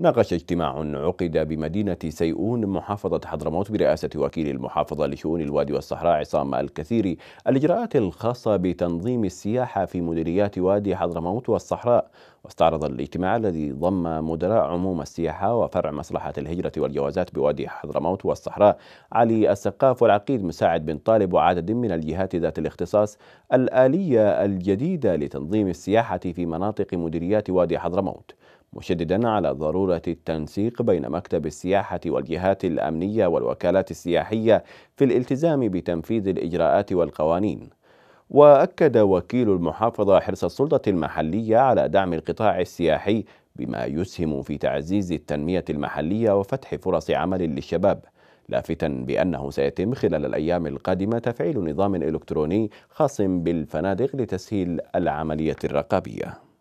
ناقش اجتماع عقد بمدينة سيئون محافظة حضرموت برئاسة وكيل المحافظة لشؤون الوادي والصحراء عصام الكثيري الإجراءات الخاصة بتنظيم السياحة في مديريات وادي حضرموت والصحراء واستعرض الاجتماع الذي ضم مدراء عموم السياحة وفرع مصلحة الهجرة والجوازات بوادي حضرموت والصحراء علي السقاف والعقيد مساعد بن طالب وعدد من الجهات ذات الاختصاص الآلية الجديدة لتنظيم السياحة في مناطق مديريات وادي حضرموت مشددا على ضرورة التنسيق بين مكتب السياحة والجهات الأمنية والوكالات السياحية في الالتزام بتنفيذ الإجراءات والقوانين وأكد وكيل المحافظة حرص السلطة المحلية على دعم القطاع السياحي بما يسهم في تعزيز التنمية المحلية وفتح فرص عمل للشباب لافتا بأنه سيتم خلال الأيام القادمة تفعيل نظام إلكتروني خاص بالفنادق لتسهيل العملية الرقابية